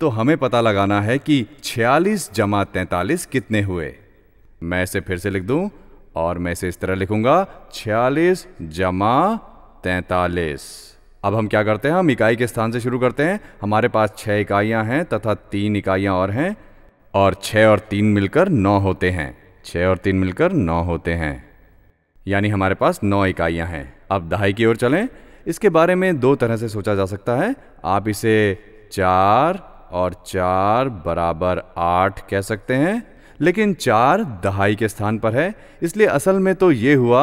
तो हमें पता लगाना है कि 46 जमा तैतालीस कितने हुए मैं इसे फिर से लिख दूं और मैं इसे इस तरह लिखूंगा 46 जमा तैतालीस अब हम क्या करते हैं हम इकाई के स्थान से शुरू करते हैं हमारे पास छह इकाइयां हैं तथा तीन इकाइयां और हैं और छ और तीन मिलकर नौ होते हैं छ और तीन मिलकर नौ होते हैं यानी हमारे पास नौ इकाइयां हैं अब दहाई की ओर चलें इसके बारे में दो तरह से सोचा जा सकता है आप इसे चार और चार बराबर आठ कह सकते हैं लेकिन चार दहाई के स्थान पर है इसलिए असल में तो ये हुआ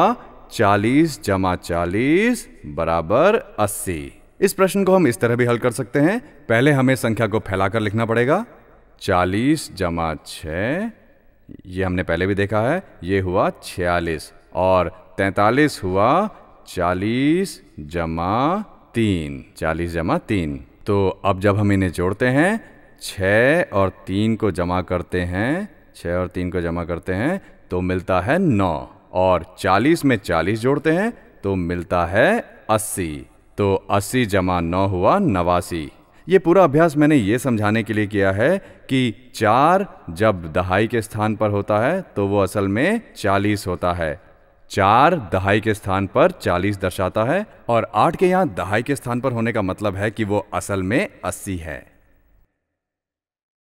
चालीस जमा चालीस बराबर अस्सी इस प्रश्न को हम इस तरह भी हल कर सकते हैं पहले हमें संख्या को फैलाकर लिखना पड़ेगा चालीस जमा छ ये हमने पहले भी देखा है ये हुआ छियालीस और तैतालीस हुआ चालीस जमा तीन चालीस जमा तीन तो अब जब हम इन्हें जोड़ते हैं छ और तीन को जमा करते हैं छ और तीन को जमा करते हैं तो मिलता है नौ और चालीस में चालीस जोड़ते हैं तो मिलता है अस्सी तो अस्सी जमा नौ हुआ नवासी ये पूरा अभ्यास मैंने ये समझाने के लिए किया है कि चार जब दहाई के स्थान पर होता है तो वो असल में चालीस होता है चार दहाई के स्थान पर चालीस दर्शाता है और आठ के यहाँ दहाई के स्थान पर होने का मतलब है कि वो असल में अस्सी है